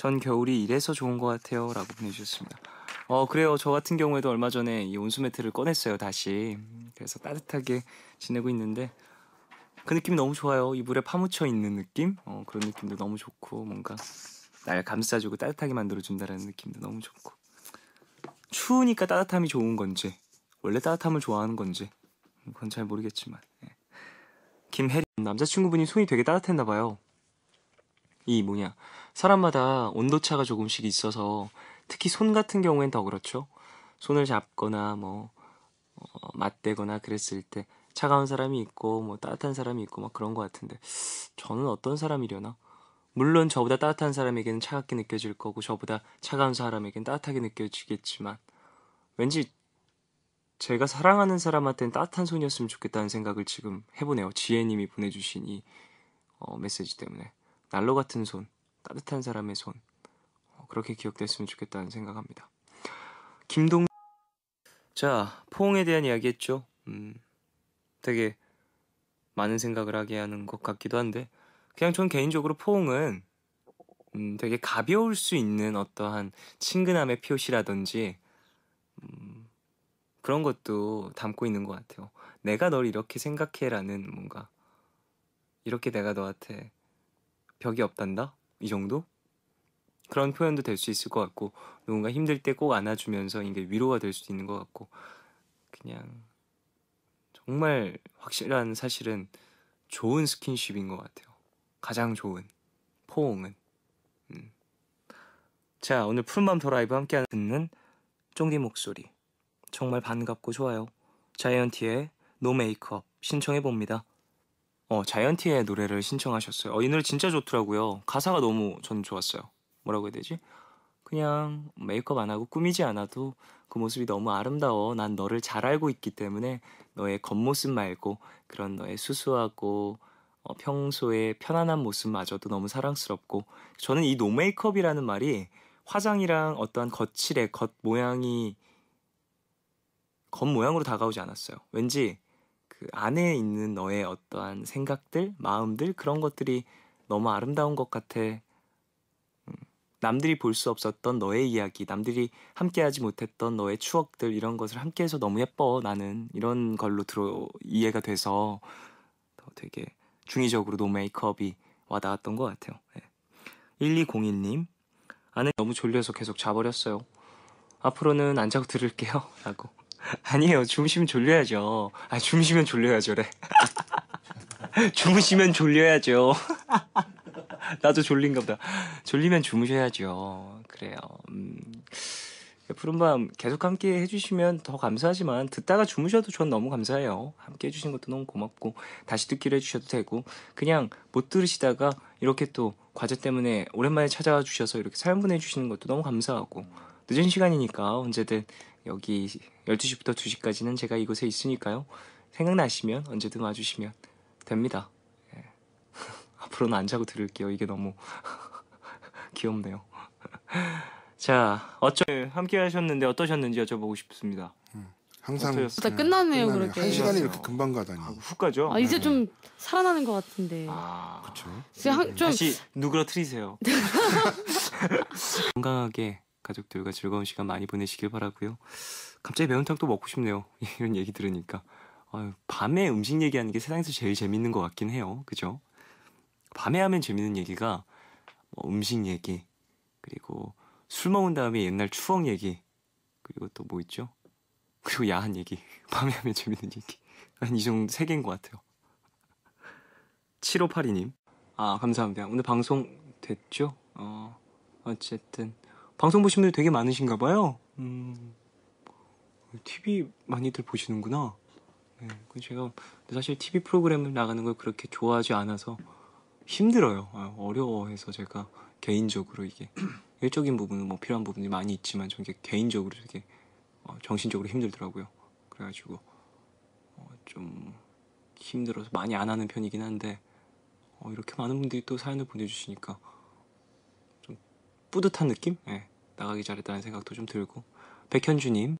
전 겨울이 이래서 좋은 것 같아요. 라고 보내주셨습니다. 어, 그래요. 저 같은 경우에도 얼마 전에 이 온수매트를 꺼냈어요. 다시. 그래서 따뜻하게 지내고 있는데 그 느낌이 너무 좋아요. 이불에 파묻혀 있는 느낌? 어, 그런 느낌도 너무 좋고 뭔가 날 감싸주고 따뜻하게 만들어준다는 라 느낌도 너무 좋고 추우니까 따뜻함이 좋은 건지 원래 따뜻함을 좋아하는 건지 음, 그건 잘 모르겠지만 예. 김혜리 남자친구분이 손이 되게 따뜻했나 봐요. 이 뭐냐 사람마다 온도차가 조금씩 있어서 특히 손 같은 경우엔 더 그렇죠. 손을 잡거나 뭐 어, 맞대거나 그랬을 때 차가운 사람이 있고 뭐 따뜻한 사람이 있고 막 그런 것 같은데 저는 어떤 사람이려나? 물론 저보다 따뜻한 사람에게는 차갑게 느껴질 거고 저보다 차가운 사람에게는 따뜻하게 느껴지겠지만 왠지 제가 사랑하는 사람한테는 따뜻한 손이었으면 좋겠다는 생각을 지금 해보네요. 지혜님이 보내주신 이 어, 메시지 때문에 난로 같은 손. 따뜻한 사람의 손 어, 그렇게 기억됐으면 좋겠다는 생각합니다. 김동 자 포옹에 대한 이야기했죠. 음, 되게 많은 생각을 하게 하는 것 같기도 한데 그냥 전 개인적으로 포옹은 음, 되게 가벼울 수 있는 어떠한 친근함의 표시라든지 음, 그런 것도 담고 있는 것 같아요. 내가 널 이렇게 생각해라는 뭔가 이렇게 내가 너한테 벽이 없단다 이 정도? 그런 표현도 될 수 있을 것 같고 누군가 힘들 때 꼭 안아주면서 이게 위로가 될 수도 있는 것 같고 그냥 정말 확실한 사실은 좋은 스킨십인 것 같아요. 가장 좋은 포옹은. 음. 자 오늘 푸른밤 더 라이브 함께 듣는 쫑디 목소리 정말 반갑고 좋아요. 자이언티의 노 메이크업 신청해 봅니다. 어, 자이언티의 노래를 신청하셨어요. 어, 이 노래 진짜 좋더라고요. 가사가 너무 저는 좋았어요. 뭐라고 해야 되지? 그냥 메이크업 안 하고 꾸미지 않아도 그 모습이 너무 아름다워. 난 너를 잘 알고 있기 때문에 너의 겉모습 말고 그런 너의 수수하고 어, 평소에 편안한 모습마저도 너무 사랑스럽고 저는 이 노메이크업이라는 말이 화장이랑 어떠한 거칠의 겉 모양이 겉 모양으로 다가오지 않았어요. 왠지 그 안에 있는 너의 어떠한 생각들, 마음들 그런 것들이 너무 아름다운 것 같아. 음, 남들이 볼 수 없었던 너의 이야기, 남들이 함께하지 못했던 너의 추억들 이런 것을 함께해서 너무 예뻐 나는 이런 걸로 들어 이해가 돼서 되게 중의적으로 노 메이크업이 와닿았던 것 같아요. 네. 1202님 아는 너무 졸려서 계속 자버렸어요. 앞으로는 안 자고 들을게요. 라고 아니에요. 주무시면 졸려야죠. 아, 주무시면 졸려야죠래. 주무시면 졸려야죠. 나도 졸린가 보다. 졸리면 주무셔야죠. 그래요. 음. 푸른밤 계속 함께 해주시면 더 감사하지만 듣다가 주무셔도 전 너무 감사해요. 함께 해주신 것도 너무 고맙고 다시 듣기로 해주셔도 되고 그냥 못 들으시다가 이렇게 또 과제 때문에 오랜만에 찾아와 주셔서 이렇게 사연 보내주시는 것도 너무 감사하고 늦은 시간이니까 언제든 여기 12시부터 2시까지는 제가 이곳에 있으니까요. 생각나시면 언제든 와주시면 됩니다. 예. 앞으로는 안 자고 들을게요. 이게 너무 귀엽네요. 자, 어쩌 함께 하셨는데 어떠셨는지 여쭤보고 싶습니다. 음, 항상 다 끝나네요, 끝나네요. 그렇게. 한 시간이 이렇게 금방 가다니. 아, 훅 가죠. 아, 이제 네. 좀 살아나는 것 같은데. 아, 그렇죠. 좀 다시 누그러뜨리세요. 건강하게 가족들과 즐거운 시간 많이 보내시길 바라고요. 갑자기 매운탕 도 먹고 싶네요. 이런 얘기 들으니까. 아유, 밤에 음식 얘기하는 게 세상에서 제일 재밌는 것 같긴 해요. 그죠? 밤에 하면 재밌는 얘기가 뭐 음식 얘기, 그리고 술 먹은 다음에 옛날 추억 얘기, 그리고 또 뭐 있죠? 그리고 야한 얘기. 밤에 하면 재밌는 얘기. 한 이 정도 세 개인 것 같아요. 7582님. 아, 감사합니다. 오늘 방송 됐죠? 어, 어쨌든. 방송 보신 분들 되게 많으신가 봐요. 음, TV 많이들 보시는구나. 네, 그 제가 사실 TV 프로그램을 나가는 걸 그렇게 좋아하지 않아서 힘들어요. 아, 어려워해서 제가 개인적으로 이게 일적인 부분은 뭐 필요한 부분이 많이 있지만 저게 개인적으로 되게 어, 정신적으로 힘들더라고요. 그래가지고 어, 좀 힘들어서 많이 안 하는 편이긴 한데 어, 이렇게 많은 분들이 또 사연을 보내주시니까 좀 뿌듯한 느낌? 네. 나가기 잘했다는 생각도 좀 들고 백현주님